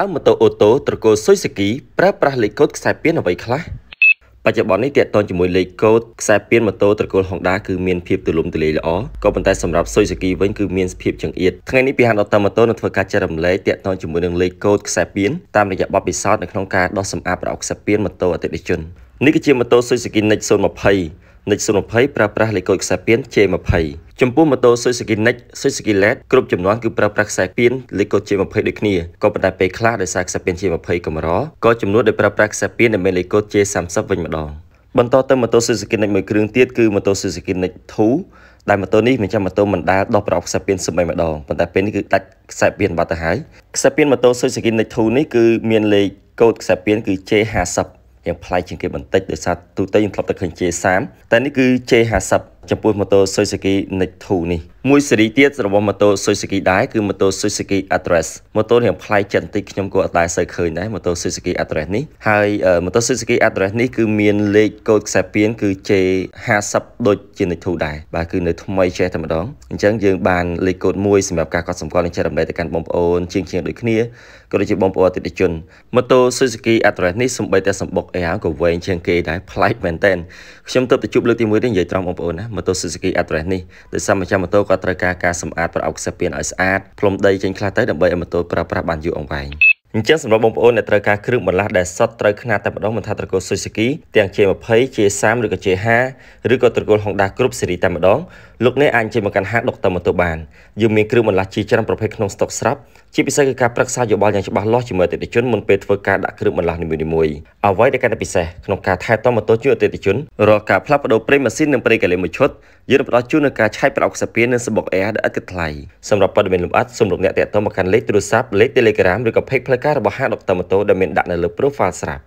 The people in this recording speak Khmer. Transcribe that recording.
តើម៉ូតូអូតូត្រកូល Suzuki ប្រើប្រាស់លេខកូដខ្សែពានអ្វីខ្លះបច្ចុប្បន្ននេះទាក់ទងជាមួយលេខកូដខ្សែពានម៉ូតូត្រកូល Honda គឺមានភាពទូលំទូលាយល្អក៏ប៉ុន្តែសម្រាប់ Suzuki វិញគឺមានភាពចង្អៀតថ្ងៃនេះពីហាងដុតម៉ូតូនឹងធ្វើការចែករំលែកទាក់ទងជាមួយនឹងលេខកូដខ្សែពានតាមរយៈបទពិសោធន៍នៅក្នុងការដោះសម្អាតប្រអប់ខ្សែពានម៉ូតូអតិថិជននេះគឺជាម៉ូតូ Suzuki Nex 020និច020ប្រើប្រាស់លេខកូដខ្សែពៀន J20 ចំពោះម៉ូតូ Suzuki Nex Suzuki LED គ្រប់ចំនួនគឺប្រើប្រាស់ខ្សែពៀនលេខកូដ J20 ដូចគ្នាក៏ប៉ុន្តែពេលខ្លះដោយសារខ្សែពៀន J20 កម្រក៏ចំនួនដែលប្រើប្រាស់ខ្សែពៀនដែលមានលេខកូដ J30 វិញម្ដងបន្តទៅម៉ូតូ Suzuki Nex មួយគ្រឿងទៀតគឺម៉ូតូ Suzuki Nex 2ដែលម៉ូតូនេះមិនចាំម៉ូតូមិនដាលដោះប្រអប់ខ្សែពៀនសម័យម្ដងប៉ុន្តែពេលនេះគឺដាច់ខ្សែពៀនបាត់ទៅហើយខ្សែពៀនម៉ូតូ Suzuki Nex 2នេះគឺមានលេខកូដខ្សែពៀនគឺ J50 យ៉ាងប្លែកជាងគេបន្តិចដោយសារទូទៅយើងធ្លាប់តែឃើញ J30 តែនេះគឺ J50 ចំពោះម៉ូតូ Suzuki Next 2នេះមួយស៊េរីទៀតរបស់ម៉ូតូ Suzuki ដែរគឺម៉ូតូ Suzuki Address ម៉ូតូរៀងប្លែកចិត្តបន្តិចខ្ញុំក៏អត់ដែរសូវឃើញដែរម៉ូតូ Suzuki Address នេះហើយម៉ូតូ Suzuki Address នេះគឺមានលេខកូដខ្សែពានគឺ J50 ដូចជា Next 2ដែរបាទគឺនៅថ្មីចេះតែម្ដងអញ្ចឹងយើងបានលេខកូដមួយសម្រាប់ការកត់សម្គាល់និងចែករំលែកទៅកាន់បងប្អូនជាងជាងដូចគ្នាក៏ដូចជាបងប្អូនអតិថិជនម៉ូតូ Suzuki Address នេះសំបីតែសម្បុកអីហៅក៏វែងជាងគេដែរប្លែកមែនតើខ្ញុំទៅប្រជុំលើកទី1នេះនិយាយត្រង់បងប្អូនណាម៉ូតូ Suzuki Atlas នេះដោយសារម្ចាស់ម៉ូតូក៏ត្រូវការការសម្អាតប្រអប់ខ្សែពៀនឲ្យស្អាតផ្លុំដីចេញខ្លះទៅដើម្បីឲ្យម៉ូតូប្រើប្រាស់បានយូរអង្វែងអញ្ចឹងសម្រាប់បងប្អូនអ្នកត្រូវការគ្រឿងបន្លាស់ដែលសុទ្ធត្រូវຂ្នាតតែម្ដងមិនថាត្រកូល Suzuki ទាំង J20 J30 ឬក៏ J50 ឬក៏ត្រកូល Honda គ្រប់ស៊េរីតែម្ដងលោកអ្នកអាចជិះមកកាន់ហាងដុកតាមម៉ូតូបានយើងមានគ្រឿងបន្លាស់ជាច្រើនប្រភេទក្នុងស្តុកស្រាប់ជាពិសេសគឺការប្រឹក្សាយោបល់យ៉ាងច្បាស់លាស់ជាមួយអតិថិជនមុនពេលធ្វើការដាក់គ្រឿងបន្លាស់នីមួយៗអ្វីដែលកាន់តែពិសេសក្នុងការថែទាំម៉ូតូជួយអតិថិជនរាល់ការផ្លាស់ប្ដូរប្រេងម៉ាស៊ីននិងប្រេងកាឡេមួយឈុតយើងនឹងផ្ដល់ជូននូវការឆែកប្រអប់ខ្សែពីនិងសំបុក Air ដែលឥតគិតថ្លៃសម្រាប់ព័ត៌មានលម្អិតសូមលោកអ្នកតាក់ទងមកកាន់លេខទូរស័ព្ទលេខ Telegram ឬក៏ Page ផ្លូវការរបស់ហាងដុកតាមម៉ូតូដែលមានដាក់នៅលើ Profile ស្រាប់